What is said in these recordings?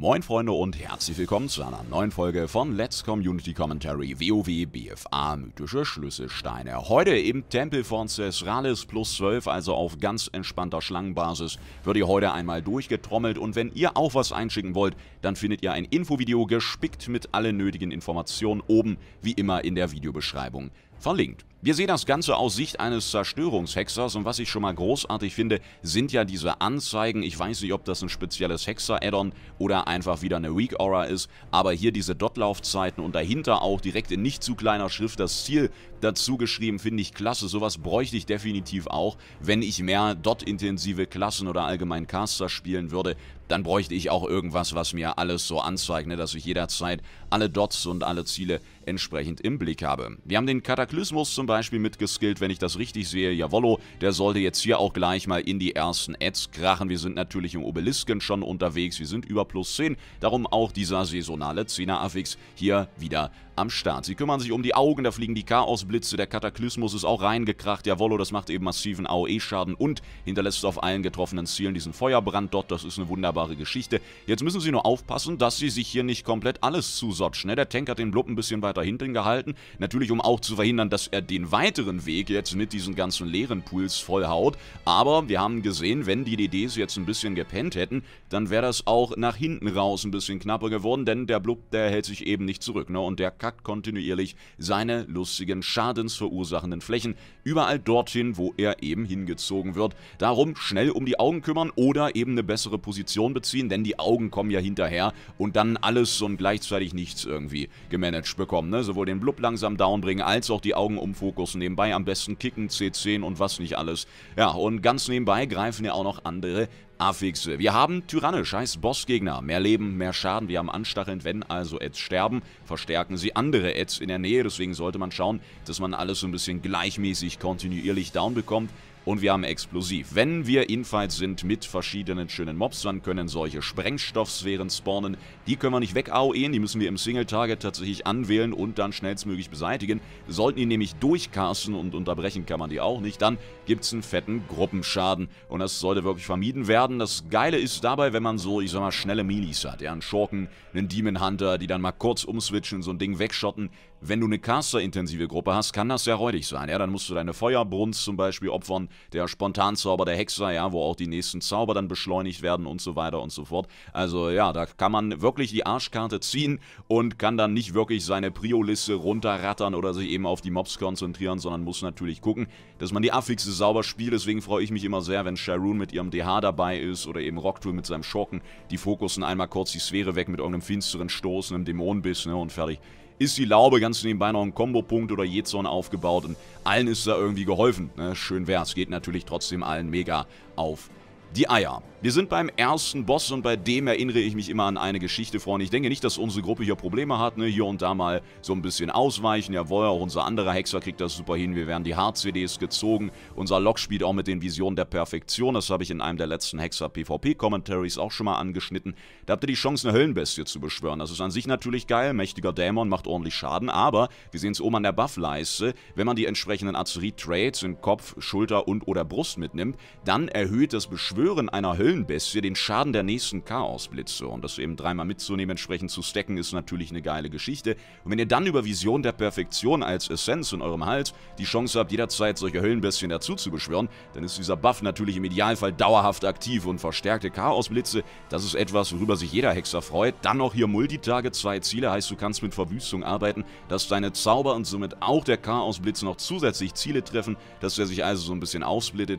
Moin Freunde und herzlich willkommen zu einer neuen Folge von Let's Community Commentary WoW BFA Mythische Schlüsselsteine. Heute im Tempel von Cesralis plus 12, also auf ganz entspannter Schlangenbasis, wird ihr heute einmal durchgetrommelt und wenn ihr auch was einschicken wollt, dann findet ihr ein Infovideo gespickt mit allen nötigen Informationen oben, wie immer in der Videobeschreibung verlinkt. Wir sehen das Ganze aus Sicht eines Zerstörungshexers und was ich schon mal großartig finde, sind ja diese Anzeigen. Ich weiß nicht, ob das ein spezielles Hexer-Add-on oder einfach wieder eine Weak Aura ist, aber hier diese Dotlaufzeiten und dahinter auch direkt in nicht zu kleiner Schrift das Ziel dazu geschrieben, finde ich klasse. Sowas bräuchte ich definitiv auch. Wenn ich mehr Dot-intensive Klassen oder allgemein Caster spielen würde, dann bräuchte ich auch irgendwas, was mir alles so anzeigt, ne, dass ich jederzeit alle Dots und alle Ziele entsprechend im Blick habe. Wir haben den Kataklysmus zum Beispiel mitgeskillt, wenn ich das richtig sehe. Jawollo, der sollte jetzt hier auch gleich mal in die ersten Ads krachen. Wir sind natürlich im Obelisken schon unterwegs. Wir sind über plus 10. Darum auch dieser saisonale 10er-Affix hier wieder am Start. Sie kümmern sich um die Augen, da fliegen die Chaosblitze, der Kataklysmus ist auch reingekracht, Jawollo, das macht eben massiven AOE-Schaden und hinterlässt auf allen getroffenen Zielen diesen Feuerbrand dort, das ist eine wunderbare Geschichte. Jetzt müssen sie nur aufpassen, dass sie sich hier nicht komplett alles zusotschen. Ne? Der Tank hat den Blub ein bisschen weiter hinten gehalten, natürlich um auch zu verhindern, dass er den den weiteren Weg jetzt mit diesen ganzen leeren Pools vollhaut. Aber wir haben gesehen, wenn die DDs jetzt ein bisschen gepennt hätten, dann wäre das auch nach hinten raus ein bisschen knapper geworden, denn der Blub, der hält sich eben nicht zurück. Ne? Und der kackt kontinuierlich seine lustigen, schadensverursachenden Flächen überall dorthin, wo er eben hingezogen wird. Darum schnell um die Augen kümmern oder eben eine bessere Position beziehen, denn die Augen kommen ja hinterher und dann alles und gleichzeitig nichts irgendwie gemanagt bekommen. Ne? Sowohl den Blub langsam downbringen, als auch die Augen umfokussen. Nebenbei am besten kicken, C10 und was nicht alles. Ja, und ganz nebenbei greifen ja auch noch andere Affixe. Wir haben Tyranne, scheiß Bossgegner. Mehr Leben, mehr Schaden. Wir haben anstachelnd, wenn also Ads sterben, verstärken sie andere Ads in der Nähe. Deswegen sollte man schauen, dass man alles so ein bisschen gleichmäßig kontinuierlich down bekommt. Und wir haben Explosiv. Wenn wir infights sind mit verschiedenen schönen Mobs, dann können solche Sprengstoffsphären spawnen. Die können wir nicht weg AOEen, die müssen wir im Single-Target tatsächlich anwählen und dann schnellstmöglich beseitigen. Sollten die nämlich durchcasten und unterbrechen kann man die auch nicht, dann gibt es einen fetten Gruppenschaden. Und das sollte wirklich vermieden werden. Das Geile ist dabei, wenn man so, ich sag mal, schnelle Milis hat. Ja, einen Schurken, einen Demon Hunter, die dann mal kurz umswitchen, so ein Ding wegschotten wenn du eine Caster-intensive Gruppe hast, kann das sehr räudig sein. Ja, dann musst du deine Feuerbrunst zum Beispiel opfern, der Spontanzauber der Hexer, ja, wo auch die nächsten Zauber dann beschleunigt werden und so weiter und so fort. Also ja, da kann man wirklich die Arschkarte ziehen und kann dann nicht wirklich seine Priolisse runterrattern oder sich eben auf die Mobs konzentrieren, sondern muss natürlich gucken, dass man die Affixe sauber spielt. Deswegen freue ich mich immer sehr, wenn Sharon mit ihrem DH dabei ist oder eben Rocktool mit seinem Schurken. Die fokussen einmal kurz die Sphäre weg mit irgendeinem finsteren Stoß, einem Dämonenbiss ne, und fertig ist die Laube ganz nebenbei noch ein Kombopunkt oder Jezorn aufgebaut und allen ist da irgendwie geholfen. Ne? Schön wär's. Geht natürlich trotzdem allen mega auf die Eier. Wir sind beim ersten Boss und bei dem erinnere ich mich immer an eine Geschichte, Freunde. Ich denke nicht, dass unsere Gruppe hier Probleme hat, ne? Hier und da mal so ein bisschen ausweichen. Jawohl, auch unser anderer Hexer kriegt das super hin. Wir werden die Hard-CDs gezogen. Unser Lok spielt auch mit den Visionen der Perfektion. Das habe ich in einem der letzten Hexer-PvP-Commentaries auch schon mal angeschnitten. Da habt ihr die Chance, eine Höllenbestie zu beschwören. Das ist an sich natürlich geil. Mächtiger Dämon macht ordentlich Schaden, aber wir sehen es oben an der Buff-Leiste. Wenn man die entsprechenden azurit trades in Kopf, Schulter und oder Brust mitnimmt, dann erhöht das Beschwören Beschwören einer Höllenbestie den Schaden der nächsten Chaosblitze und das eben dreimal mitzunehmen, entsprechend zu stacken, ist natürlich eine geile Geschichte. Und wenn ihr dann über Vision der Perfektion als Essenz in eurem Hals die Chance habt, jederzeit solche Höllenbestien dazu zu beschwören, dann ist dieser Buff natürlich im Idealfall dauerhaft aktiv und verstärkte Chaosblitze, das ist etwas, worüber sich jeder Hexer freut. Dann noch hier Multitage, zwei Ziele, heißt du kannst mit Verwüstung arbeiten, dass deine Zauber und somit auch der Chaosblitz noch zusätzlich Ziele treffen, dass er sich also so ein bisschen aufsplittet.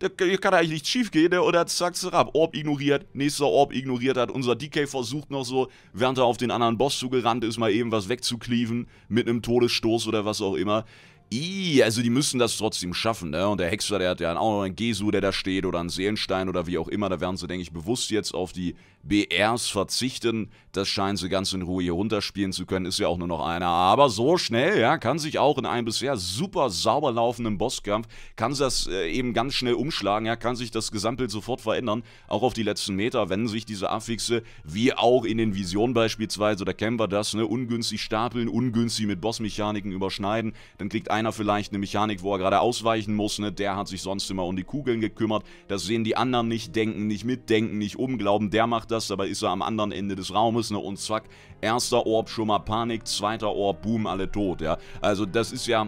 Da kann eigentlich nichts schief gehen, ne? Und dann zack, ab. Orb ignoriert, nächster Orb ignoriert hat. Unser DK versucht noch so, während er auf den anderen Boss zugerannt ist, mal eben was wegzuklieven. Mit einem Todesstoß oder was auch immer. I, also die müssen das trotzdem schaffen, ne? Und der Hexer, der hat ja auch noch einen Gesu, der da steht, oder einen Seelenstein oder wie auch immer. Da werden sie, denke ich, bewusst jetzt auf die BRs verzichten. Das scheinen sie ganz in Ruhe hier runterspielen zu können. Ist ja auch nur noch einer. Aber so schnell, ja, kann sich auch in einem bisher super sauber laufenden Bosskampf, kann sie das äh, eben ganz schnell umschlagen. Ja, kann sich das Gesamtbild sofort verändern. Auch auf die letzten Meter, wenn sich diese Affixe, wie auch in den Visionen beispielsweise, da kennen wir das, ne, ungünstig stapeln, ungünstig mit Bossmechaniken überschneiden. Dann kriegt einer vielleicht eine Mechanik, wo er gerade ausweichen muss. Ne, der hat sich sonst immer um die Kugeln gekümmert. Das sehen die anderen nicht, denken nicht mitdenken, nicht umglauben. Der macht das, dabei ist er am anderen Ende des Raumes ne, und zack, erster Orb schon mal Panik, zweiter Orb, boom, alle tot. Ja, Also das ist ja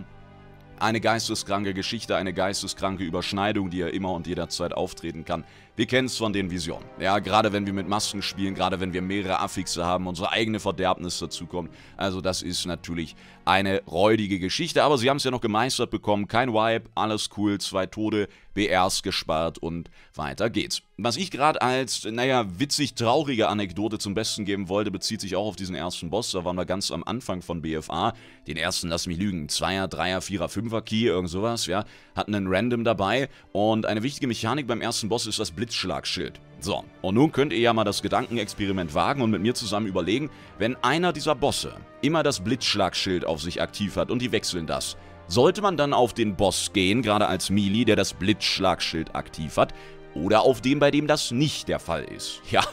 eine geisteskranke Geschichte, eine geisteskranke Überschneidung, die ja immer und jederzeit auftreten kann. Wir kennen es von den Visionen. Ja, gerade wenn wir mit Masken spielen, gerade wenn wir mehrere Affixe haben, unsere eigene Verderbnis dazukommt. Also das ist natürlich eine räudige Geschichte, aber sie haben es ja noch gemeistert bekommen. Kein Wipe, alles cool, zwei Tode, BRs gespart und weiter geht's. Was ich gerade als, naja, witzig traurige Anekdote zum Besten geben wollte, bezieht sich auch auf diesen ersten Boss. Da waren wir ganz am Anfang von BFA. Den ersten, lass mich lügen, Zweier, Dreier, Vierer, Fünfer Key, irgend sowas, ja. Hatten einen Random dabei und eine wichtige Mechanik beim ersten Boss ist das Blitz Blitzschlagschild. So, und nun könnt ihr ja mal das Gedankenexperiment wagen und mit mir zusammen überlegen, wenn einer dieser Bosse immer das Blitzschlagschild auf sich aktiv hat und die wechseln das, sollte man dann auf den Boss gehen, gerade als Mili, der das Blitzschlagschild aktiv hat, oder auf den, bei dem das nicht der Fall ist? Ja,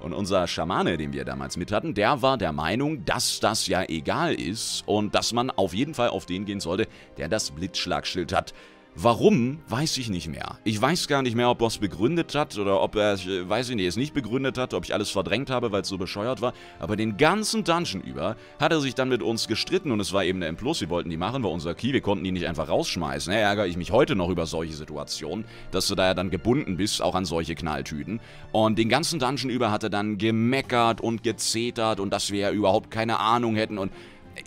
und unser Schamane, den wir damals mit hatten, der war der Meinung, dass das ja egal ist und dass man auf jeden Fall auf den gehen sollte, der das Blitzschlagschild hat. Warum, weiß ich nicht mehr. Ich weiß gar nicht mehr, ob er es begründet hat oder ob er, äh, weiß ich nicht, es nicht begründet hat, ob ich alles verdrängt habe, weil es so bescheuert war. Aber den ganzen Dungeon über hat er sich dann mit uns gestritten und es war eben eine M+, wir wollten die machen, war unser Key, wir konnten die nicht einfach rausschmeißen. Ja, ärgere ich mich heute noch über solche Situationen, dass du da ja dann gebunden bist, auch an solche Knalltüten. Und den ganzen Dungeon über hat er dann gemeckert und gezetert und dass wir ja überhaupt keine Ahnung hätten und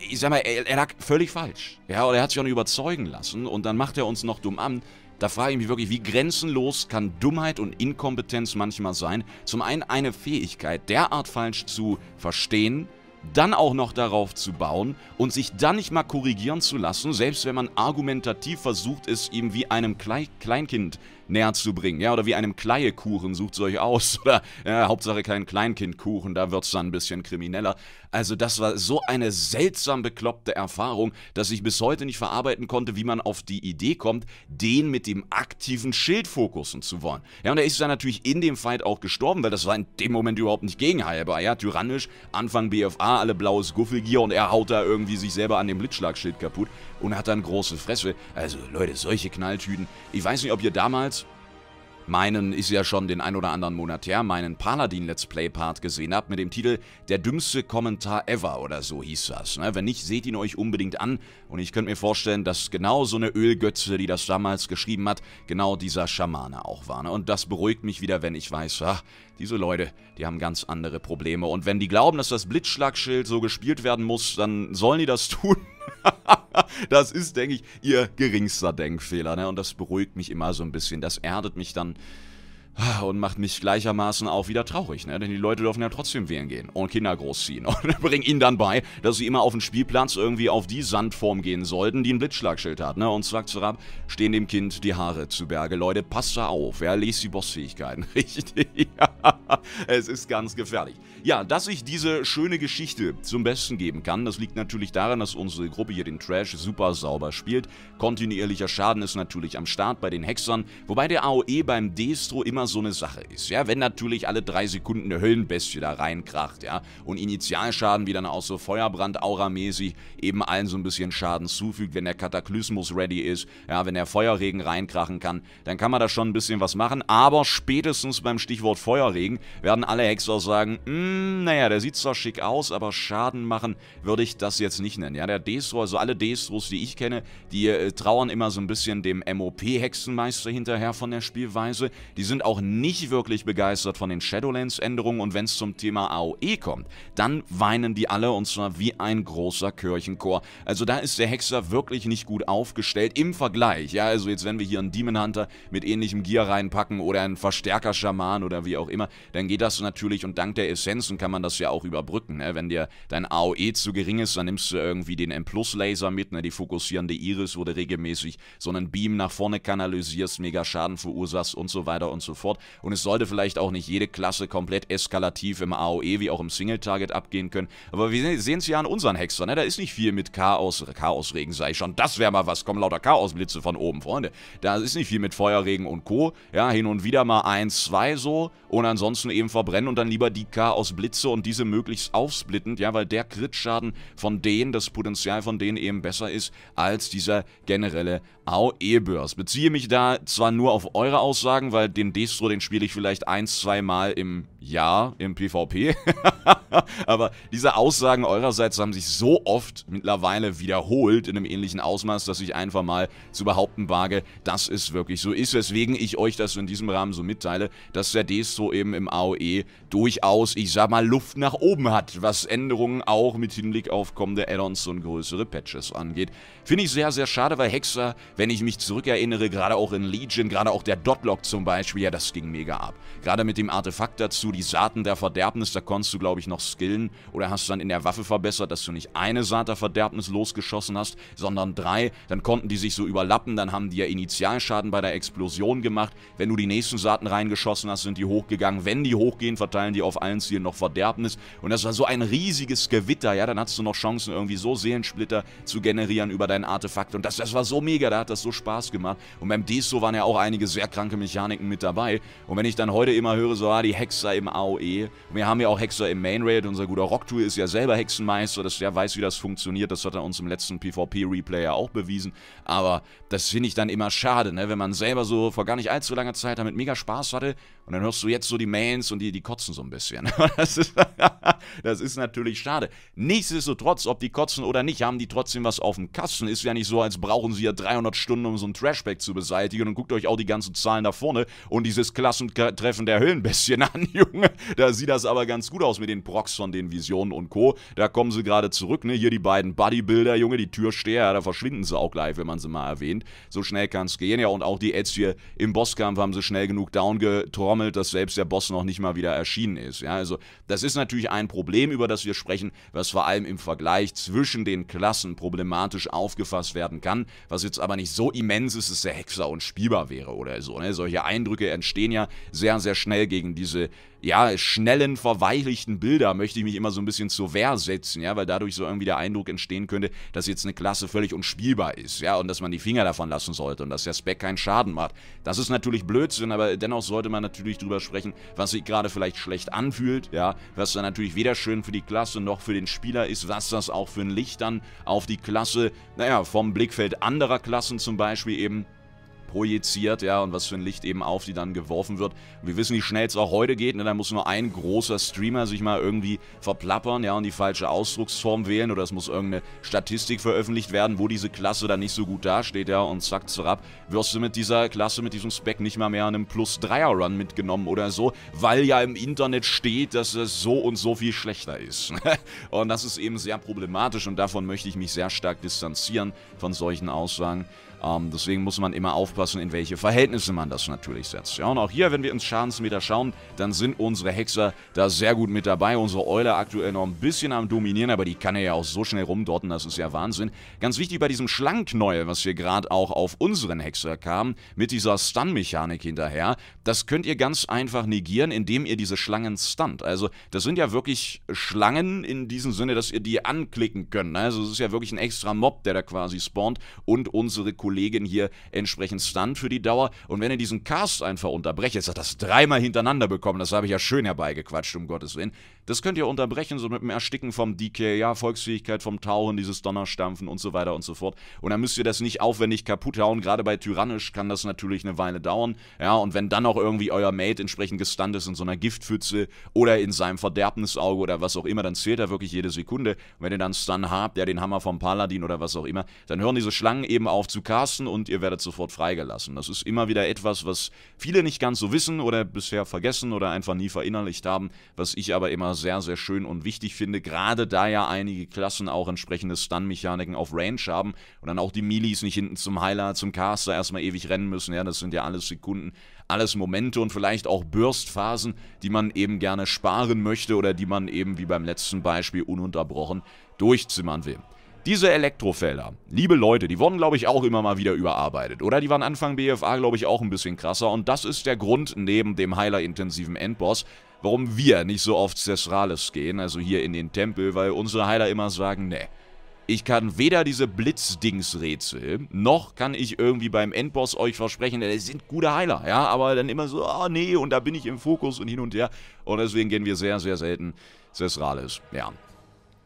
ich sag mal, er, er lag völlig falsch. Ja, oder er hat sich auch nicht überzeugen lassen und dann macht er uns noch dumm an. Da frage ich mich wirklich, wie grenzenlos kann Dummheit und Inkompetenz manchmal sein? Zum einen eine Fähigkeit derart falsch zu verstehen, dann auch noch darauf zu bauen und sich dann nicht mal korrigieren zu lassen, selbst wenn man argumentativ versucht es, ihm wie einem Kleinkind näher zu bringen. Ja, oder wie einem Kleiekuchen, sucht es euch aus. Oder ja, Hauptsache kein Kleinkindkuchen, da wird es dann ein bisschen krimineller. Also das war so eine seltsam bekloppte Erfahrung, dass ich bis heute nicht verarbeiten konnte, wie man auf die Idee kommt, den mit dem aktiven Schild fokussen zu wollen. Ja, und er ist dann natürlich in dem Fight auch gestorben, weil das war in dem Moment überhaupt nicht gegenheilbar. Ja, tyrannisch, Anfang BFA, alle blaues Guffelgier und er haut da irgendwie sich selber an dem Blitzschlagschild kaputt und hat dann große Fresse. Also Leute, solche Knalltüten. Ich weiß nicht, ob ihr damals meinen, ist ja schon den ein oder anderen Monat her, meinen Paladin-Let's Play-Part gesehen habt mit dem Titel Der dümmste Kommentar ever oder so hieß das. Ne? Wenn nicht, seht ihn euch unbedingt an und ich könnte mir vorstellen, dass genau so eine Ölgötze, die das damals geschrieben hat, genau dieser Schamane auch war. Ne? Und das beruhigt mich wieder, wenn ich weiß, ach, diese Leute, die haben ganz andere Probleme. Und wenn die glauben, dass das Blitzschlagschild so gespielt werden muss, dann sollen die das tun. das ist, denke ich, ihr geringster Denkfehler. Ne? Und das beruhigt mich immer so ein bisschen. Das erdet mich dann und macht mich gleichermaßen auch wieder traurig, ne? Denn die Leute dürfen ja trotzdem wählen gehen und Kinder großziehen. Und bring ihnen dann bei, dass sie immer auf den Spielplatz irgendwie auf die Sandform gehen sollten, die ein Blitzschlagschild hat, ne? Und zack, zerab, stehen dem Kind die Haare zu Berge. Leute, passt da auf, ja? Lest die Bossfähigkeiten. Richtig. ja, es ist ganz gefährlich. Ja, dass ich diese schöne Geschichte zum Besten geben kann, das liegt natürlich daran, dass unsere Gruppe hier den Trash super sauber spielt. Kontinuierlicher Schaden ist natürlich am Start bei den Hexern, wobei der AOE beim Destro immer so eine Sache ist. Ja, wenn natürlich alle drei Sekunden eine Höllenbestie da reinkracht, ja, und Initialschaden, wie dann auch so Feuerbrand-Aura-mäßig eben allen so ein bisschen Schaden zufügt, wenn der Kataklysmus ready ist, ja, wenn der Feuerregen reinkrachen kann, dann kann man da schon ein bisschen was machen, aber spätestens beim Stichwort Feuerregen werden alle Hexer sagen, hm, naja, der sieht zwar schick aus, aber Schaden machen würde ich das jetzt nicht nennen, ja, der Destro, also alle Destros, die ich kenne, die äh, trauern immer so ein bisschen dem MOP-Hexenmeister hinterher von der Spielweise, die sind auch auch nicht wirklich begeistert von den Shadowlands-Änderungen und wenn es zum Thema AOE kommt, dann weinen die alle und zwar wie ein großer Kirchenchor. Also da ist der Hexer wirklich nicht gut aufgestellt im Vergleich. Ja, also jetzt wenn wir hier einen Demon Hunter mit ähnlichem Gear reinpacken oder einen Verstärker-Schaman oder wie auch immer, dann geht das natürlich und dank der Essenzen kann man das ja auch überbrücken. Ne? Wenn dir dein AOE zu gering ist, dann nimmst du irgendwie den M-Plus-Laser mit, ne? die fokussierende Iris wo du regelmäßig so einen Beam nach vorne kanalisierst, mega Schaden verursachst und so weiter und so fort. Und es sollte vielleicht auch nicht jede Klasse komplett eskalativ im AOE wie auch im Single-Target abgehen können. Aber wir sehen es ja an unseren Hexern, ne? Da ist nicht viel mit Chaos, Chaosregen sei schon. Das wäre mal was. Kommen lauter Chaosblitze von oben, Freunde. Da ist nicht viel mit Feuerregen und Co. Ja, hin und wieder mal eins, zwei so. Und ansonsten eben verbrennen und dann lieber die Chaosblitze und diese möglichst aufsplittend. Ja, weil der Crit-Schaden von denen, das Potenzial von denen eben besser ist, als dieser generelle AOE-Burst. Beziehe mich da zwar nur auf eure Aussagen, weil den D Destro, den spiele ich vielleicht ein, zwei Mal im ja, im PvP. Aber diese Aussagen eurerseits haben sich so oft mittlerweile wiederholt in einem ähnlichen Ausmaß, dass ich einfach mal zu behaupten wage, dass es wirklich so ist. Weswegen ich euch das in diesem Rahmen so mitteile, dass der Destro eben im AOE durchaus, ich sag mal, Luft nach oben hat, was Änderungen auch mit Hinblick auf kommende Add-ons und größere Patches angeht. Finde ich sehr, sehr schade, weil Hexer, wenn ich mich zurückerinnere, gerade auch in Legion, gerade auch der Dotlock zum Beispiel, ja, das ging mega ab. Gerade mit dem Artefakt dazu, die Saaten der Verderbnis, da konntest du, glaube ich, noch skillen. Oder hast du dann in der Waffe verbessert, dass du nicht eine Saat der Verderbnis losgeschossen hast, sondern drei. Dann konnten die sich so überlappen, dann haben die ja Initialschaden bei der Explosion gemacht. Wenn du die nächsten Saaten reingeschossen hast, sind die hochgegangen. Wenn die hochgehen, verteilen die auf allen Zielen noch Verderbnis. Und das war so ein riesiges Gewitter, ja, dann hattest du noch Chancen, irgendwie so Seelensplitter zu generieren über deinen Artefakt. Und das, das war so mega, da hat das so Spaß gemacht. Und beim Deso waren ja auch einige sehr kranke Mechaniken mit dabei. Und wenn ich dann heute immer höre, so, ah, die Hexer im AOE. Wir haben ja auch Hexer im Main Raid. Unser guter Rocktool ist ja selber Hexenmeister. Das, der weiß, wie das funktioniert. Das hat er uns im letzten PvP-Replay ja auch bewiesen. Aber das finde ich dann immer schade, ne? wenn man selber so vor gar nicht allzu langer Zeit damit mega Spaß hatte. Und dann hörst du jetzt so die Mains und die, die kotzen so ein bisschen. Das ist, das ist natürlich schade. Nichtsdestotrotz, ob die kotzen oder nicht, haben die trotzdem was auf dem Kasten. Ist ja nicht so, als brauchen sie ja 300 Stunden, um so ein Trashback zu beseitigen. Und guckt euch auch die ganzen Zahlen da vorne und dieses Klassentreffen der Höhlenbestien an. Junge, da sieht das aber ganz gut aus mit den Brox von den Visionen und Co. Da kommen sie gerade zurück, ne? Hier die beiden Bodybuilder, Junge, die Türsteher, da verschwinden sie auch gleich, wenn man sie mal erwähnt. So schnell kann es gehen. Ja, und auch die Ads hier im Bosskampf haben sie schnell genug downgetrommelt, dass selbst der Boss noch nicht mal wieder erschienen ist. Ja, also das ist natürlich ein Problem, über das wir sprechen, was vor allem im Vergleich zwischen den Klassen problematisch aufgefasst werden kann, was jetzt aber nicht so immens ist, dass der Hexer unspielbar wäre oder so. Ne? Solche Eindrücke entstehen ja sehr, sehr schnell gegen diese ja, schnellen, verweichlichten Bilder möchte ich mich immer so ein bisschen zur Wehr setzen, ja, weil dadurch so irgendwie der Eindruck entstehen könnte, dass jetzt eine Klasse völlig unspielbar ist, ja, und dass man die Finger davon lassen sollte und dass der Speck keinen Schaden macht. Das ist natürlich Blödsinn, aber dennoch sollte man natürlich drüber sprechen, was sich gerade vielleicht schlecht anfühlt, ja, was dann natürlich weder schön für die Klasse noch für den Spieler ist, was das auch für ein Licht dann auf die Klasse, naja, vom Blickfeld anderer Klassen zum Beispiel eben projiziert, ja, und was für ein Licht eben auf die dann geworfen wird. Und wir wissen, wie schnell es auch heute geht, ne, da muss nur ein großer Streamer sich mal irgendwie verplappern, ja, und die falsche Ausdrucksform wählen oder es muss irgendeine Statistik veröffentlicht werden, wo diese Klasse dann nicht so gut dasteht, ja, und zack, zerab, wirst du mit dieser Klasse, mit diesem Spec nicht mal mehr an einem Plus-3er-Run mitgenommen oder so, weil ja im Internet steht, dass es so und so viel schlechter ist. Ne? und das ist eben sehr problematisch und davon möchte ich mich sehr stark distanzieren von solchen Aussagen. Ähm, deswegen muss man immer aufpassen, in welche Verhältnisse man das natürlich setzt. Ja, und auch hier, wenn wir ins Schadensmeter schauen, dann sind unsere Hexer da sehr gut mit dabei. Unsere Eule aktuell noch ein bisschen am Dominieren, aber die kann er ja auch so schnell rumdotten, das ist ja Wahnsinn. Ganz wichtig bei diesem Schlanknäuel, was hier gerade auch auf unseren Hexer kam, mit dieser Stun-Mechanik hinterher, das könnt ihr ganz einfach negieren, indem ihr diese Schlangen stunt. Also, das sind ja wirklich Schlangen in diesem Sinne, dass ihr die anklicken könnt. Ne? Also, es ist ja wirklich ein extra Mob, der da quasi spawnt und unsere Kollegen Kollegin hier entsprechend stand für die Dauer. Und wenn ihr diesen Cast einfach unterbrecht, jetzt hat das dreimal hintereinander bekommen, das habe ich ja schön herbeigequatscht, um Gottes Willen, das könnt ihr unterbrechen, so mit dem Ersticken vom Decay, ja, Volksfähigkeit vom Tauchen, dieses Donnerstampfen und so weiter und so fort. Und dann müsst ihr das nicht aufwendig kaputt hauen. Gerade bei Tyrannisch kann das natürlich eine Weile dauern. Ja, und wenn dann auch irgendwie euer Mate entsprechend gestunt ist in so einer Giftpfütze oder in seinem Verderbnisauge oder was auch immer, dann zählt er wirklich jede Sekunde. Und wenn ihr dann Stun habt, ja, den Hammer vom Paladin oder was auch immer, dann hören diese Schlangen eben auf zu casten und ihr werdet sofort freigelassen. Das ist immer wieder etwas, was viele nicht ganz so wissen oder bisher vergessen oder einfach nie verinnerlicht haben, was ich aber immer sehr, sehr schön und wichtig finde, gerade da ja einige Klassen auch entsprechende Stun-Mechaniken auf Range haben und dann auch die Milis nicht hinten zum Heiler, zum Caster erstmal ewig rennen müssen. Ja, das sind ja alles Sekunden, alles Momente und vielleicht auch Burstphasen, die man eben gerne sparen möchte oder die man eben wie beim letzten Beispiel ununterbrochen durchzimmern will. Diese Elektrofelder, liebe Leute, die wurden, glaube ich, auch immer mal wieder überarbeitet, oder? Die waren Anfang BFA, glaube ich, auch ein bisschen krasser und das ist der Grund neben dem heiler-intensiven Endboss, warum wir nicht so oft Cestrales gehen, also hier in den Tempel, weil unsere Heiler immer sagen, ne, ich kann weder diese Blitzdingsrätsel, noch kann ich irgendwie beim Endboss euch versprechen, es sind gute Heiler, ja, aber dann immer so, ah oh, nee, und da bin ich im Fokus und hin und her. Und deswegen gehen wir sehr, sehr selten Cestrales, ja.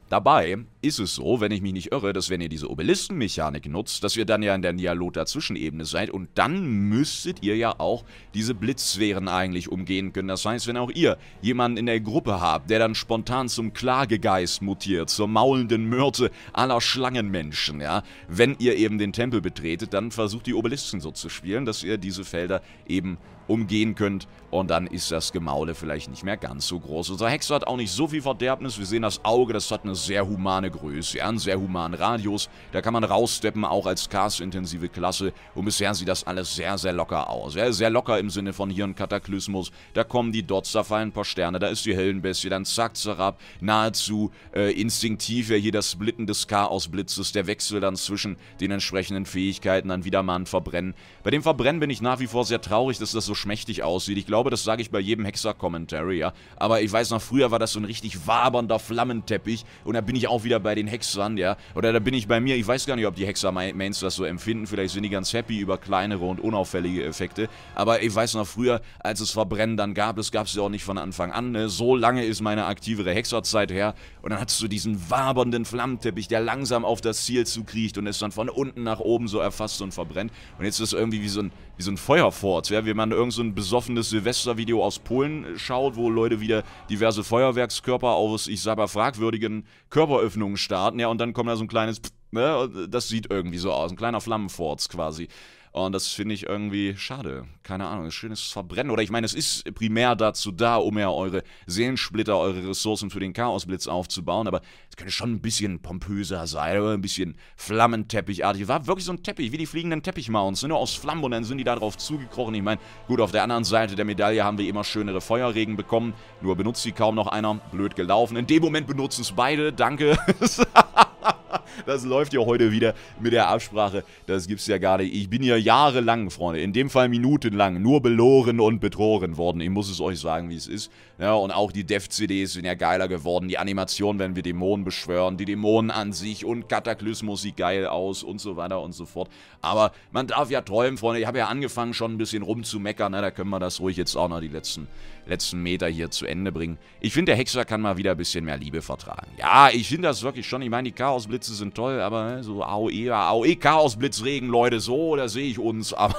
Dabei ist es so, wenn ich mich nicht irre, dass wenn ihr diese Obelisten-Mechanik nutzt, dass ihr dann ja in der Nialota-Zwischenebene seid und dann müsstet ihr ja auch diese Blitzsphären eigentlich umgehen können. Das heißt, wenn auch ihr jemanden in der Gruppe habt, der dann spontan zum Klagegeist mutiert, zur maulenden Myrte aller Schlangenmenschen, ja, wenn ihr eben den Tempel betretet, dann versucht die Obelisten so zu spielen, dass ihr diese Felder eben umgehen könnt und dann ist das Gemaule vielleicht nicht mehr ganz so groß. Unser Hexer hat auch nicht so viel Verderbnis, wir sehen das Auge, das hat eine sehr humane Größe, ja, einen sehr humanen Radius. Da kann man raussteppen, auch als Cars-intensive Klasse. Und bisher sieht das alles sehr, sehr locker aus. Ja, sehr locker im Sinne von hier ein Kataklysmus. Da kommen die Dots, da fallen ein paar Sterne, da ist die Hellenbestie, dann zack, zerab. Nahezu äh, instinktiv ja hier das Splitten des Chaos-Blitzes, der Wechsel dann zwischen den entsprechenden Fähigkeiten, dann wieder mal ein Verbrennen. Bei dem Verbrennen bin ich nach wie vor sehr traurig, dass das so schmächtig aussieht. Ich glaube, das sage ich bei jedem Hexer-Commentary, ja. Aber ich weiß noch, früher war das so ein richtig wabernder Flammenteppich. Und da bin ich auch wieder bei den Hexern, ja. Oder da bin ich bei mir, ich weiß gar nicht, ob die Hexer-Mains das so empfinden. Vielleicht sind die ganz happy über kleinere und unauffällige Effekte. Aber ich weiß noch früher, als es Verbrennen dann gab, das gab es ja auch nicht von Anfang an. Ne? So lange ist meine aktivere Hexerzeit her. Und dann hattest du diesen wabernden Flammenteppich, der langsam auf das Ziel zukriecht und es dann von unten nach oben so erfasst und verbrennt. Und jetzt ist es irgendwie wie so ein wie so ein Feuerfort. Ja? Wenn man irgend so ein besoffenes Silvestervideo aus Polen äh, schaut, wo Leute wieder diverse Feuerwerkskörper aus, ich sag mal, fragwürdigen Körperöffnungen starten, ja, und dann kommt da so ein kleines, Pff, ne? Äh, das sieht irgendwie so aus, ein kleiner Flammenforts quasi. Und das finde ich irgendwie schade. Keine Ahnung, ein schönes Verbrennen. Oder ich meine, es ist primär dazu da, um ja eure Seelensplitter, eure Ressourcen für den Chaosblitz aufzubauen. Aber es könnte schon ein bisschen pompöser sein oder ein bisschen flammenteppichartig. War wirklich so ein Teppich, wie die fliegenden Teppichmounts. Ne? Nur aus Flammen und dann sind die da drauf zugekrochen. Ich meine, gut, auf der anderen Seite der Medaille haben wir immer schönere Feuerregen bekommen. Nur benutzt sie kaum noch einer. Blöd gelaufen. In dem Moment benutzen es beide. Danke. das läuft ja heute wieder mit der Absprache. Das gibt's ja gar nicht. Ich bin ja jahrelang, Freunde, in dem Fall minutenlang, nur beloren und betrogen worden. Ich muss es euch sagen, wie es ist. Ja, und auch die Dev-CDs sind ja geiler geworden. Die Animation, wenn wir Dämonen beschwören, die Dämonen an sich und Kataklysmus sieht geil aus und so weiter und so fort. Aber man darf ja träumen, Freunde. Ich habe ja angefangen, schon ein bisschen rumzumeckern. Na, ne? da können wir das ruhig jetzt auch noch die letzten, letzten Meter hier zu Ende bringen. Ich finde, der Hexer kann mal wieder ein bisschen mehr Liebe vertragen. Ja, ich finde das wirklich schon. Ich meine, die Chaosblitze Blitze sind toll, aber ne, so AOE, AOE, Chaos, Blitzregen, Leute, so, da sehe ich uns. Aber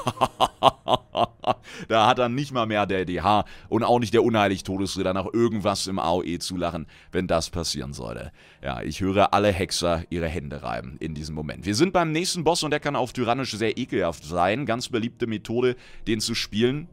da hat dann nicht mal mehr der DH und auch nicht der unheilig Todesritter nach irgendwas im AOE zu lachen, wenn das passieren sollte. Ja, ich höre alle Hexer ihre Hände reiben in diesem Moment. Wir sind beim nächsten Boss und der kann auf tyrannisch sehr ekelhaft sein. Ganz beliebte Methode, den zu spielen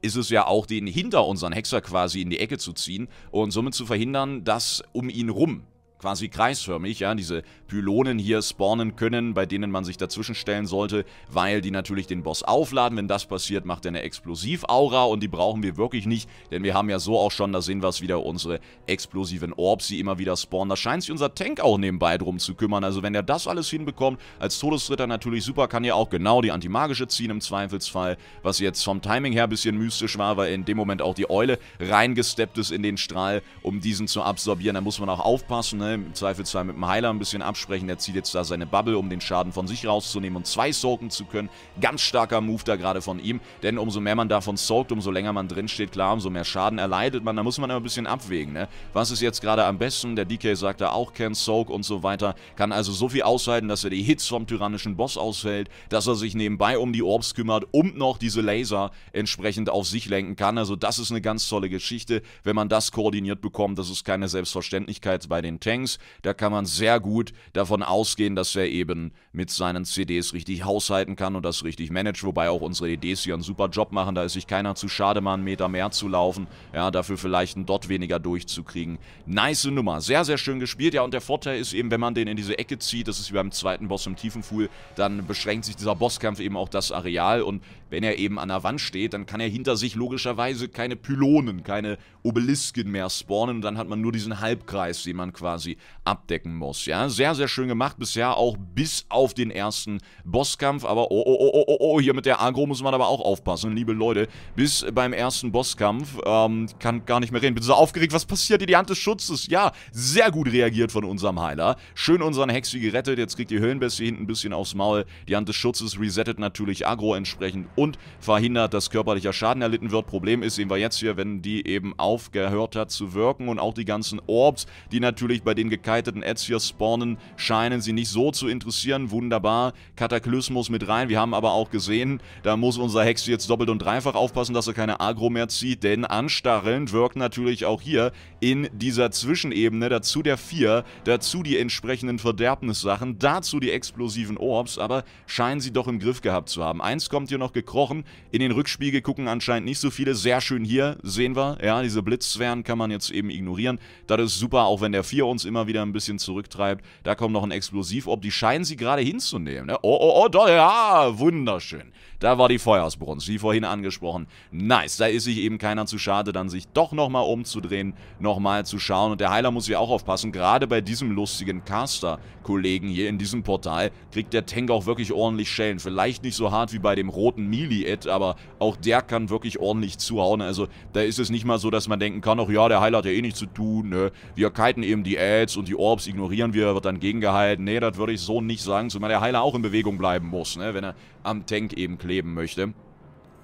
ist es ja auch, den hinter unseren Hexer quasi in die Ecke zu ziehen und somit zu verhindern, dass um ihn rum quasi kreisförmig, ja, diese Pylonen hier spawnen können, bei denen man sich dazwischen stellen sollte, weil die natürlich den Boss aufladen. Wenn das passiert, macht er eine Explosivaura und die brauchen wir wirklich nicht, denn wir haben ja so auch schon, da sehen wir es wieder, unsere explosiven Orbs, die immer wieder spawnen. Da scheint sich unser Tank auch nebenbei drum zu kümmern. Also wenn er das alles hinbekommt, als Todesritter natürlich super, kann ja auch genau die Antimagische ziehen im Zweifelsfall, was jetzt vom Timing her ein bisschen mystisch war, weil in dem Moment auch die Eule reingesteppt ist in den Strahl, um diesen zu absorbieren. Da muss man auch aufpassen, ne? ne? Im Zweifelsfall mit dem Heiler ein bisschen absprechen. Der zieht jetzt da seine Bubble, um den Schaden von sich rauszunehmen und zwei soaken zu können. Ganz starker Move da gerade von ihm, denn umso mehr man davon soakt, umso länger man drin steht, klar, umso mehr Schaden erleidet man. Da muss man immer ein bisschen abwägen, ne? Was ist jetzt gerade am besten? Der DK sagt da auch Can Soak und so weiter. Kann also so viel aushalten, dass er die Hits vom tyrannischen Boss aushält, dass er sich nebenbei um die Orbs kümmert und noch diese Laser entsprechend auf sich lenken kann. Also das ist eine ganz tolle Geschichte, wenn man das koordiniert bekommt. Das ist keine Selbstverständlichkeit bei den Tanks. Banks, da kann man sehr gut davon ausgehen, dass er eben mit seinen CDs richtig haushalten kann und das richtig managt, wobei auch unsere EDs hier einen super Job machen, da ist sich keiner zu schade, mal einen Meter mehr zu laufen, ja, dafür vielleicht ein Dot weniger durchzukriegen. Nice Nummer, sehr, sehr schön gespielt, ja, und der Vorteil ist eben, wenn man den in diese Ecke zieht, das ist wie beim zweiten Boss im Tiefenfuhl, dann beschränkt sich dieser Bosskampf eben auch das Areal und wenn er eben an der Wand steht, dann kann er hinter sich logischerweise keine Pylonen, keine Obelisken mehr spawnen und dann hat man nur diesen Halbkreis, den man quasi quasi abdecken muss. Ja, sehr, sehr schön gemacht bisher, auch bis auf den ersten Bosskampf. Aber oh, oh, oh, oh, oh, hier mit der Agro muss man aber auch aufpassen, liebe Leute. Bis beim ersten Bosskampf, ähm, kann gar nicht mehr reden. Bin so aufgeregt, was passiert hier? Die Hand des Schutzes. Ja, sehr gut reagiert von unserem Heiler. Schön unseren Hexi gerettet. Jetzt kriegt die Höhlenbeste hinten ein bisschen aufs Maul. Die Hand des Schutzes resettet natürlich Agro entsprechend und verhindert, dass körperlicher Schaden erlitten wird. Problem ist, sehen wir jetzt hier, wenn die eben aufgehört hat zu wirken und auch die ganzen Orbs, die natürlich bei den gekiteten Ads spawnen, scheinen sie nicht so zu interessieren. Wunderbar. Kataklysmus mit rein. Wir haben aber auch gesehen, da muss unser Hex jetzt doppelt und dreifach aufpassen, dass er keine Agro mehr zieht, denn anstachelnd wirkt natürlich auch hier in dieser Zwischenebene dazu der 4, dazu die entsprechenden Verderbnissachen, dazu die explosiven Orbs, aber scheinen sie doch im Griff gehabt zu haben. Eins kommt hier noch gekrochen, in den Rückspiegel gucken anscheinend nicht so viele, sehr schön hier, sehen wir, ja, diese Blitzsphären kann man jetzt eben ignorieren, das ist super, auch wenn der 4 uns immer wieder ein bisschen zurücktreibt. Da kommt noch ein Explosiv ob. Die scheinen sie gerade hinzunehmen. Ne? Oh, oh, oh, doch, ja, wunderschön. Da war die Feuersbrunst, wie vorhin angesprochen. Nice, da ist sich eben keiner zu schade, dann sich doch nochmal umzudrehen, nochmal zu schauen. Und der Heiler muss ja auch aufpassen, gerade bei diesem lustigen Caster-Kollegen hier in diesem Portal kriegt der Tank auch wirklich ordentlich Schellen. Vielleicht nicht so hart wie bei dem roten Melee-Ed, aber auch der kann wirklich ordentlich zuhauen. Also da ist es nicht mal so, dass man denken kann, ach ja, der Heiler hat ja eh nichts zu tun, ne? Wir kiten eben die Ads und die Orbs ignorieren wir, wird dann gegengehalten. Nee, das würde ich so nicht sagen, zumal der Heiler auch in Bewegung bleiben muss, ne? Wenn er am Tank eben kleben möchte.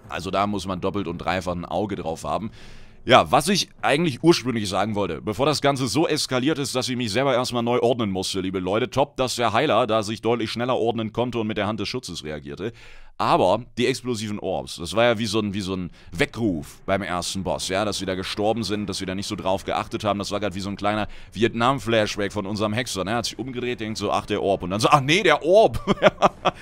Also da muss man doppelt und dreifach ein Auge drauf haben. Ja, was ich eigentlich ursprünglich sagen wollte, bevor das Ganze so eskaliert ist, dass ich mich selber erstmal neu ordnen musste, liebe Leute, top, dass der Heiler da sich deutlich schneller ordnen konnte und mit der Hand des Schutzes reagierte. Aber die explosiven Orbs, das war ja wie so ein, wie so ein Weckruf beim ersten Boss, ja, dass wir da gestorben sind, dass wir da nicht so drauf geachtet haben. Das war gerade wie so ein kleiner Vietnam-Flashback von unserem Hexer. Ne? Er hat sich umgedreht, denkt so, ach, der Orb. Und dann so, ach nee, der Orb.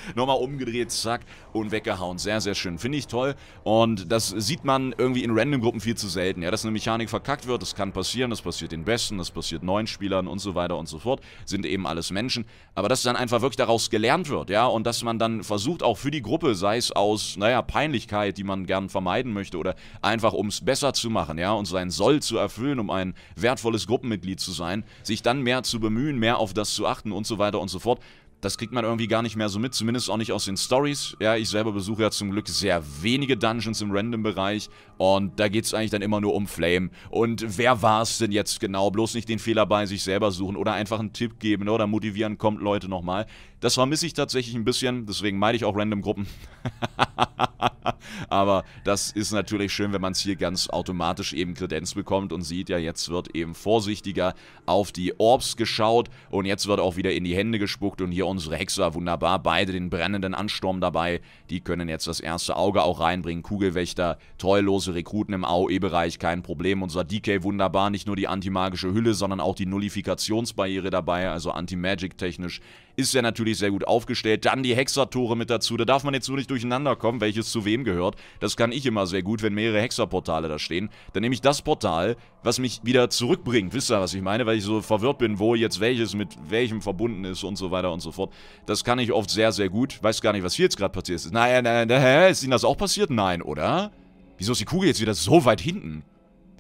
Nochmal umgedreht, zack, und weggehauen. Sehr, sehr schön. Finde ich toll. Und das sieht man irgendwie in Random-Gruppen viel zu selten. Ja, dass eine Mechanik verkackt wird, das kann passieren, das passiert den Besten, das passiert neuen Spielern und so weiter und so fort. Sind eben alles Menschen. Aber dass dann einfach wirklich daraus gelernt wird, ja, und dass man dann versucht, auch für die Gruppe Gruppe, sei es aus, naja, Peinlichkeit, die man gern vermeiden möchte oder einfach um es besser zu machen, ja, und sein Soll zu erfüllen, um ein wertvolles Gruppenmitglied zu sein, sich dann mehr zu bemühen, mehr auf das zu achten und so weiter und so fort. Das kriegt man irgendwie gar nicht mehr so mit, zumindest auch nicht aus den Stories. Ja, ich selber besuche ja zum Glück sehr wenige Dungeons im Random-Bereich und da geht es eigentlich dann immer nur um Flame. Und wer war es denn jetzt genau? Bloß nicht den Fehler bei sich selber suchen oder einfach einen Tipp geben ne, oder motivieren, kommt Leute nochmal. Das vermisse ich tatsächlich ein bisschen, deswegen meide ich auch Random-Gruppen. Aber das ist natürlich schön, wenn man es hier ganz automatisch eben Kredenz bekommt und sieht, ja, jetzt wird eben vorsichtiger auf die Orbs geschaut und jetzt wird auch wieder in die Hände gespuckt und hier unsere Hexer wunderbar, beide den brennenden Ansturm dabei. Die können jetzt das erste Auge auch reinbringen. Kugelwächter, treulose Rekruten im AOE-Bereich, kein Problem. Unser DK wunderbar, nicht nur die antimagische Hülle, sondern auch die Nullifikationsbarriere dabei, also anti-magic technisch ist er natürlich sehr gut aufgestellt. Dann die Hexertore mit dazu. Da darf man jetzt so nicht durcheinander kommen, welches zu wem gehört. Das kann ich immer sehr gut, wenn mehrere Hexerportale da stehen. Dann nehme ich das Portal, was mich wieder zurückbringt. Wisst ihr, was ich meine? Weil ich so verwirrt bin, wo jetzt welches mit welchem verbunden ist und so weiter und so fort. Das kann ich oft sehr, sehr gut. Weiß gar nicht, was hier jetzt gerade passiert ist. Nein, nein, nein. Hä? Ist Ihnen das auch passiert? Nein, oder? Wieso ist die Kugel jetzt wieder so weit hinten?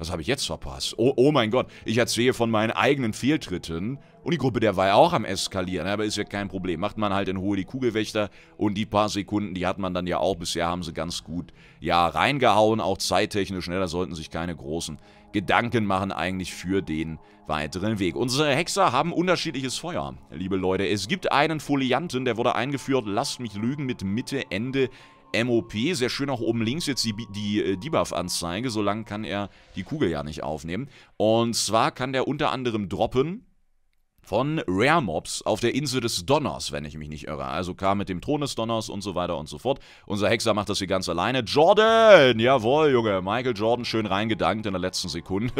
Was habe ich jetzt verpasst? Oh, oh mein Gott, ich erzähle von meinen eigenen Fehltritten. Und die Gruppe der war ja auch am Eskalieren, aber ist ja kein Problem. Macht man halt in Ruhe die Kugelwächter und die paar Sekunden, die hat man dann ja auch. Bisher haben sie ganz gut, ja, reingehauen, auch zeittechnisch. Ne? Da sollten sich keine großen Gedanken machen eigentlich für den weiteren Weg. Unsere Hexer haben unterschiedliches Feuer, liebe Leute. Es gibt einen Folianten, der wurde eingeführt, lasst mich lügen, mit Mitte, Ende MOP, sehr schön auch oben links jetzt die, die äh, Debuff-Anzeige, solange kann er die Kugel ja nicht aufnehmen. Und zwar kann der unter anderem droppen, von Rare Mobs auf der Insel des Donners, wenn ich mich nicht irre. Also kam mit dem Thron des Donners und so weiter und so fort. Unser Hexer macht das hier ganz alleine. Jordan! Jawohl, Junge. Michael Jordan schön reingedankt in der letzten Sekunde.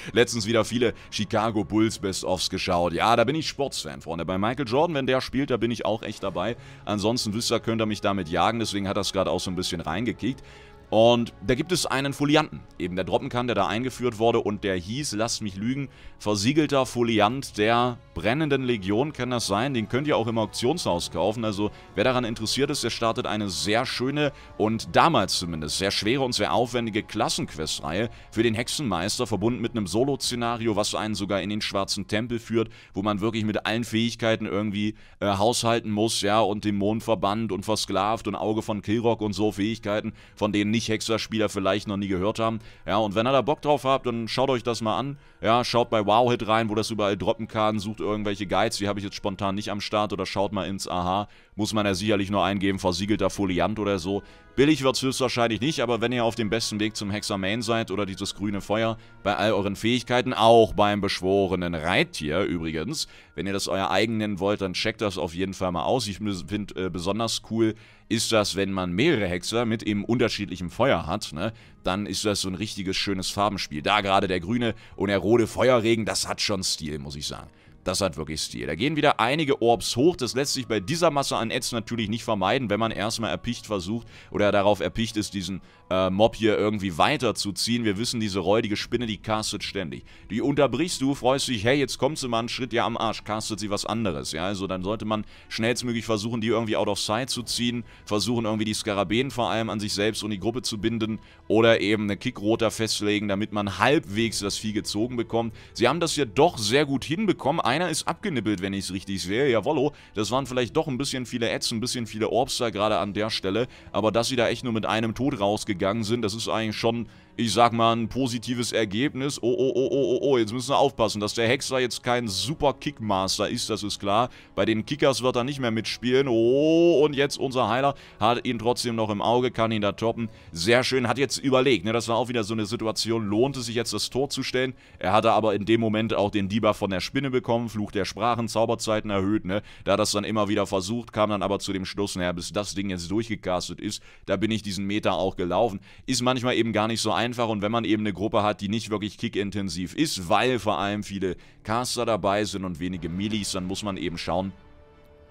Letztens wieder viele Chicago Bulls Best-Offs geschaut. Ja, da bin ich Sportsfan, Freunde. Bei Michael Jordan, wenn der spielt, da bin ich auch echt dabei. Ansonsten, wisst ihr, könnt ihr mich damit jagen. Deswegen hat das gerade auch so ein bisschen reingekickt. Und da gibt es einen Folianten, eben der droppen der da eingeführt wurde und der hieß, lasst mich lügen, versiegelter Foliant der brennenden Legion kann das sein. Den könnt ihr auch im Auktionshaus kaufen. Also wer daran interessiert ist, der startet eine sehr schöne und damals zumindest sehr schwere und sehr aufwendige Klassenquestreihe für den Hexenmeister, verbunden mit einem Solo-Szenario, was einen sogar in den schwarzen Tempel führt, wo man wirklich mit allen Fähigkeiten irgendwie äh, haushalten muss, ja, und Dämonenverband und versklavt und Auge von Kilrock und so Fähigkeiten, von denen nicht nicht-Hexer-Spieler vielleicht noch nie gehört haben. Ja, und wenn ihr da Bock drauf habt, dann schaut euch das mal an. Ja, schaut bei Wowhit rein, wo das überall droppen kann, sucht irgendwelche Guides, die habe ich jetzt spontan nicht am Start oder schaut mal ins Aha, muss man ja sicherlich nur eingeben, versiegelter Foliant oder so. Billig wird es höchstwahrscheinlich nicht, aber wenn ihr auf dem besten Weg zum Hexermain seid oder dieses grüne Feuer, bei all euren Fähigkeiten, auch beim beschworenen Reittier übrigens, wenn ihr das euer eigen nennen wollt, dann checkt das auf jeden Fall mal aus. Ich finde äh, besonders cool ist das, wenn man mehrere Hexer mit eben unterschiedlichem Feuer hat, ne? dann ist das so ein richtiges schönes Farbenspiel. Da gerade der grüne und der rote Feuerregen, das hat schon Stil, muss ich sagen. Das hat wirklich Stil. Da gehen wieder einige Orbs hoch. Das lässt sich bei dieser Masse an Ads natürlich nicht vermeiden, wenn man erstmal erpicht versucht oder darauf erpicht ist, diesen äh, Mob hier irgendwie weiterzuziehen. Wir wissen, diese räudige Spinne, die castet ständig. Die unterbrichst du, freust dich, hey, jetzt kommt sie mal einen Schritt, ja, am Arsch, castet sie was anderes. Ja, also dann sollte man schnellstmöglich versuchen, die irgendwie out of sight zu ziehen, versuchen irgendwie die Skarabäen vor allem an sich selbst und die Gruppe zu binden oder eben eine Kickrota festlegen, damit man halbwegs das Vieh gezogen bekommt. Sie haben das ja doch sehr gut hinbekommen, einer ist abgenibbelt, wenn ich es richtig sehe. Jawollo, das waren vielleicht doch ein bisschen viele Ads, ein bisschen viele Orbster gerade an der Stelle. Aber dass sie da echt nur mit einem Tod rausgegangen sind, das ist eigentlich schon ich sag mal, ein positives Ergebnis. Oh, oh, oh, oh, oh, oh, jetzt müssen wir aufpassen, dass der Hexer jetzt kein super Kickmaster ist, das ist klar. Bei den Kickers wird er nicht mehr mitspielen. Oh, und jetzt unser Heiler hat ihn trotzdem noch im Auge, kann ihn da toppen. Sehr schön, hat jetzt überlegt, ne, das war auch wieder so eine Situation, lohnte sich jetzt das Tor zu stellen. Er hatte aber in dem Moment auch den Dieber von der Spinne bekommen, Fluch der Sprachen, Zauberzeiten erhöht, ne. Da das dann immer wieder versucht, kam dann aber zu dem Schluss, naja, bis das Ding jetzt durchgecastet ist, da bin ich diesen Meter auch gelaufen. Ist manchmal eben gar nicht so einfach einfach und wenn man eben eine Gruppe hat, die nicht wirklich kickintensiv ist, weil vor allem viele Caster dabei sind und wenige Milis, dann muss man eben schauen,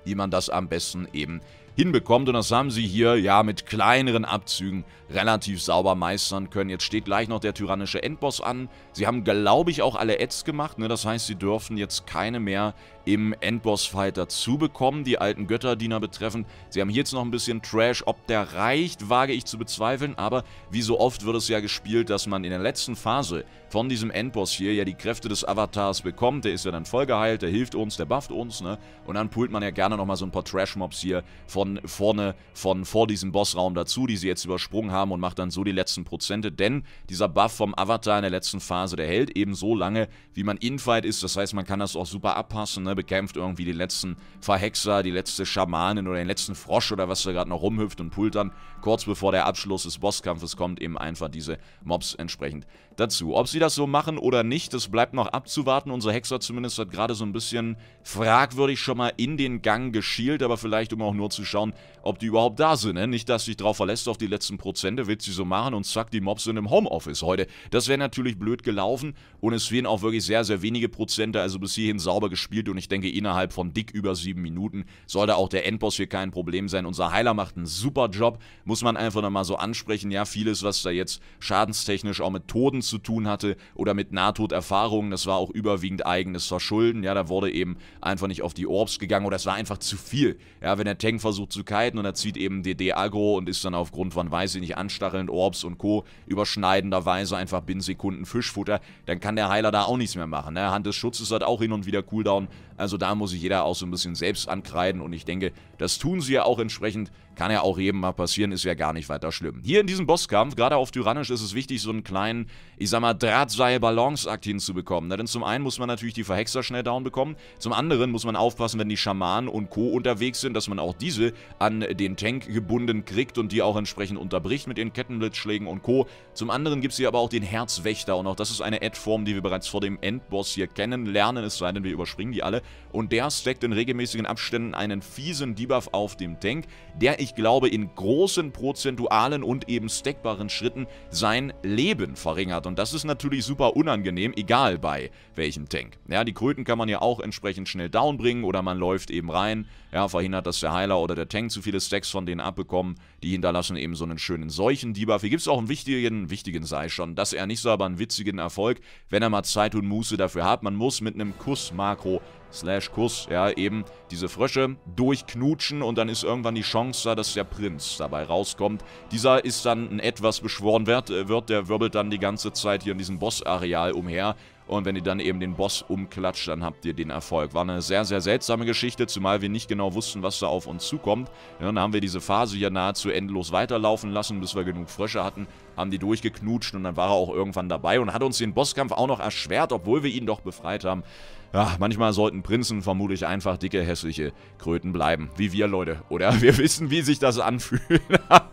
wie man das am besten eben hinbekommt. Und das haben sie hier ja mit kleineren Abzügen relativ sauber meistern können. Jetzt steht gleich noch der tyrannische Endboss an. Sie haben, glaube ich, auch alle Ads gemacht. Ne? Das heißt, sie dürfen jetzt keine mehr im Endboss-Fight dazu bekommen, die alten Götterdiener betreffend. Sie haben hier jetzt noch ein bisschen Trash. Ob der reicht, wage ich zu bezweifeln. Aber wie so oft wird es ja gespielt, dass man in der letzten Phase von diesem Endboss hier ja die Kräfte des Avatars bekommt. Der ist ja dann voll geheilt, der hilft uns, der bufft uns. Ne? Und dann pullt man ja gerne nochmal so ein paar Trash-Mobs hier von von vorne, von vor diesem Bossraum dazu, die sie jetzt übersprungen haben und macht dann so die letzten Prozente, denn dieser Buff vom Avatar in der letzten Phase, der hält eben so lange, wie man Infight ist, das heißt, man kann das auch super abpassen, ne? bekämpft irgendwie den letzten Verhexer, die letzte Schamanin oder den letzten Frosch oder was da gerade noch rumhüpft und pullt dann, kurz bevor der Abschluss des Bosskampfes kommt, eben einfach diese Mobs entsprechend dazu. Ob sie das so machen oder nicht, das bleibt noch abzuwarten. Unser Hexer zumindest hat gerade so ein bisschen fragwürdig schon mal in den Gang geschielt, aber vielleicht um auch nur zu schauen, ob die überhaupt da sind. Ne? Nicht, dass sich drauf verlässt auf die letzten Prozente, wird sie so machen und zack, die Mobs sind im Homeoffice heute. Das wäre natürlich blöd gelaufen und es fehlen auch wirklich sehr, sehr wenige Prozente, also bis hierhin sauber gespielt und ich denke, innerhalb von dick über sieben Minuten sollte auch der Endboss hier kein Problem sein. Unser Heiler macht einen super Job, muss man einfach nochmal so ansprechen. Ja, vieles, was da jetzt schadenstechnisch auch mit Toten Verbrechen zu tun hatte oder mit Nahtoderfahrungen. Das war auch überwiegend eigenes Verschulden. Ja, da wurde eben einfach nicht auf die Orbs gegangen oder es war einfach zu viel. Ja, wenn der Tank versucht zu kiten und er zieht eben DD Agro und ist dann aufgrund von, weiß ich nicht, anstachelnd Orbs und Co. überschneidenderweise einfach binnen Sekunden Fischfutter, dann kann der Heiler da auch nichts mehr machen. Ne? Hand des Schutzes hat auch hin und wieder Cooldown, also da muss sich jeder auch so ein bisschen selbst ankreiden und ich denke, das tun sie ja auch entsprechend. Kann ja auch jedem mal passieren, ist ja gar nicht weiter schlimm. Hier in diesem Bosskampf, gerade auf Tyrannisch, ist es wichtig, so einen kleinen, ich sag mal, drahtseil akt hinzubekommen. Na, denn zum einen muss man natürlich die Verhexer schnell down bekommen, zum anderen muss man aufpassen, wenn die Schamanen und Co. unterwegs sind, dass man auch diese an den Tank gebunden kriegt und die auch entsprechend unterbricht mit ihren Kettenblitzschlägen und Co. Zum anderen gibt es hier aber auch den Herzwächter und auch das ist eine Ad-Form, die wir bereits vor dem Endboss hier kennenlernen, es sei denn, wir überspringen die alle und der stackt in regelmäßigen Abständen einen fiesen Debuff auf dem Tank, der ich glaube in großen prozentualen und eben stackbaren Schritten sein Leben verringert und das ist natürlich super unangenehm, egal bei welchem Tank. Ja, die Kröten kann man ja auch entsprechend schnell downbringen oder man läuft eben rein, ja, verhindert, dass der Heiler oder der Tank zu viele Stacks von denen abbekommen, die hinterlassen eben so einen schönen seuchen Debuff. Hier gibt es auch einen wichtigen, wichtigen sei schon, dass er nicht so, aber einen witzigen Erfolg, wenn er mal Zeit und Muße dafür hat. Man muss mit einem Kuss-Makro slash Kuss, ja, eben diese Frösche durchknutschen und dann ist irgendwann die Chance da, dass der Prinz dabei rauskommt. Dieser ist dann ein etwas beschworen wird, äh, wird der wirbelt dann die ganze Zeit hier in diesem Bossareal umher und wenn ihr dann eben den Boss umklatscht, dann habt ihr den Erfolg. War eine sehr, sehr seltsame Geschichte, zumal wir nicht genau wussten, was da auf uns zukommt. Ja, dann haben wir diese Phase hier nahezu endlos weiterlaufen lassen, bis wir genug Frösche hatten, haben die durchgeknutscht und dann war er auch irgendwann dabei und hat uns den Bosskampf auch noch erschwert, obwohl wir ihn doch befreit haben. Ja, manchmal sollten Prinzen vermutlich einfach dicke, hässliche Kröten bleiben. Wie wir, Leute, oder? Wir wissen, wie sich das anfühlt.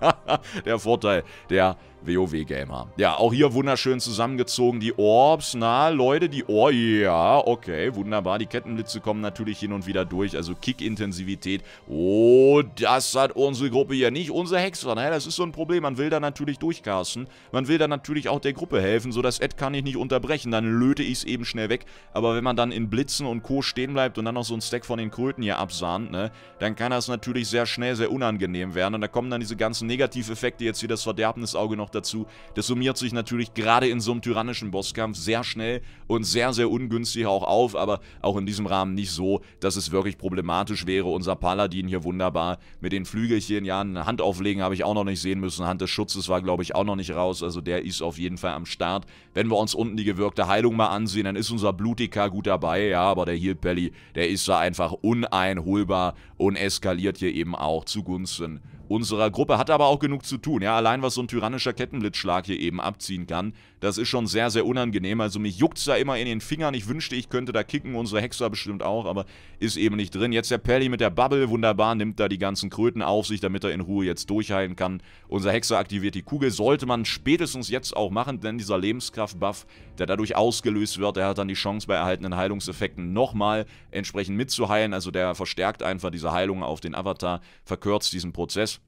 der Vorteil der wow gamer Ja, auch hier wunderschön zusammengezogen. Die Orbs, na, Leute, die Orbs, ja, okay, wunderbar. Die Kettenblitze kommen natürlich hin und wieder durch, also Kick-Intensivität. Oh, das hat unsere Gruppe hier nicht. Unser Hexer, naja, ne, das ist so ein Problem. Man will da natürlich durchcasten. Man will da natürlich auch der Gruppe helfen, so das Ed kann ich nicht unterbrechen. Dann löte ich es eben schnell weg. Aber wenn man dann in Blitzen und Co. stehen bleibt und dann noch so ein Stack von den Kröten hier absahnt, ne, dann kann das natürlich sehr schnell sehr unangenehm werden. Und da kommen dann diese ganzen Negativeffekte, jetzt hier das Verderbnisauge noch noch dazu. Das summiert sich natürlich gerade in so einem tyrannischen Bosskampf sehr schnell und sehr, sehr ungünstig auch auf, aber auch in diesem Rahmen nicht so, dass es wirklich problematisch wäre. Unser Paladin hier wunderbar mit den Flügelchen, ja, eine Hand auflegen habe ich auch noch nicht sehen müssen. Hand des Schutzes war, glaube ich, auch noch nicht raus, also der ist auf jeden Fall am Start. Wenn wir uns unten die gewirkte Heilung mal ansehen, dann ist unser Blutika gut dabei, ja, aber der Heal Pally, der ist da einfach uneinholbar und eskaliert hier eben auch zugunsten unserer Gruppe. Hat aber auch genug zu tun. Ja, allein was so ein tyrannischer Kettenblitzschlag hier eben abziehen kann, das ist schon sehr, sehr unangenehm. Also mich juckt es da immer in den Fingern. Ich wünschte, ich könnte da kicken. Unsere Hexer bestimmt auch, aber ist eben nicht drin. Jetzt der Pally mit der Bubble. Wunderbar, nimmt da die ganzen Kröten auf sich, damit er in Ruhe jetzt durchheilen kann. Unser Hexer aktiviert die Kugel. Sollte man spätestens jetzt auch machen, denn dieser Lebenskraft-Buff, der dadurch ausgelöst wird, der hat dann die Chance bei erhaltenen Heilungseffekten nochmal entsprechend mitzuheilen. Also der verstärkt einfach diese Heilung auf den Avatar, verkürzt diesen Prozess.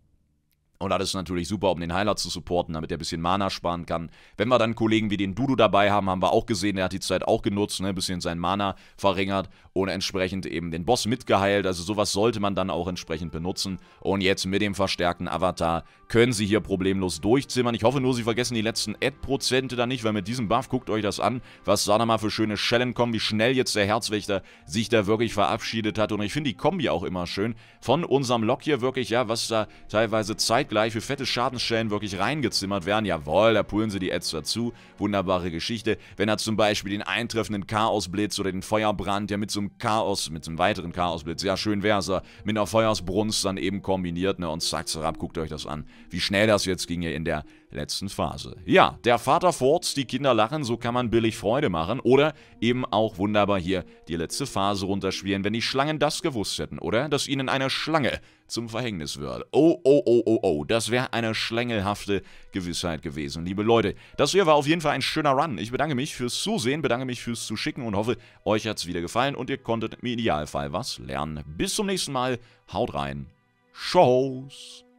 Und das ist natürlich super, um den Heiler zu supporten, damit er ein bisschen Mana sparen kann. Wenn wir dann Kollegen wie den Dudu dabei haben, haben wir auch gesehen, der hat die Zeit auch genutzt, ne, ein bisschen sein Mana verringert und entsprechend eben den Boss mitgeheilt. Also sowas sollte man dann auch entsprechend benutzen. Und jetzt mit dem verstärkten Avatar können sie hier problemlos durchzimmern. Ich hoffe nur, sie vergessen die letzten Ad-Prozente da nicht, weil mit diesem Buff, guckt euch das an, was da nochmal für schöne Schellen kommen, wie schnell jetzt der Herzwächter sich da wirklich verabschiedet hat. Und ich finde die Kombi auch immer schön von unserem Lock hier wirklich, ja, was da teilweise Zeit gleich für fette Schadensstellen wirklich reingezimmert werden. Jawohl, da pullen sie die Ads dazu. Wunderbare Geschichte. Wenn er zum Beispiel den eintreffenden Chaosblitz oder den Feuerbrand, der mit so einem Chaos, mit so einem weiteren Chaosblitz, ja schön wäre, er, äh, mit einer Feuersbrunst dann eben kombiniert, ne, und zack, zerab, guckt euch das an, wie schnell das jetzt ging hier in der letzten Phase. Ja, der Vater forts, die Kinder lachen, so kann man billig Freude machen. Oder eben auch wunderbar hier die letzte Phase runterspielen, wenn die Schlangen das gewusst hätten, oder? Dass ihnen eine Schlange zum Verhängnis wird. Oh, oh, oh, oh, oh, das wäre eine schlängelhafte Gewissheit gewesen. Liebe Leute, das hier war auf jeden Fall ein schöner Run. Ich bedanke mich fürs Zusehen, bedanke mich fürs Zuschicken und hoffe, euch hat es wieder gefallen und ihr konntet im Idealfall was lernen. Bis zum nächsten Mal, haut rein, Shows!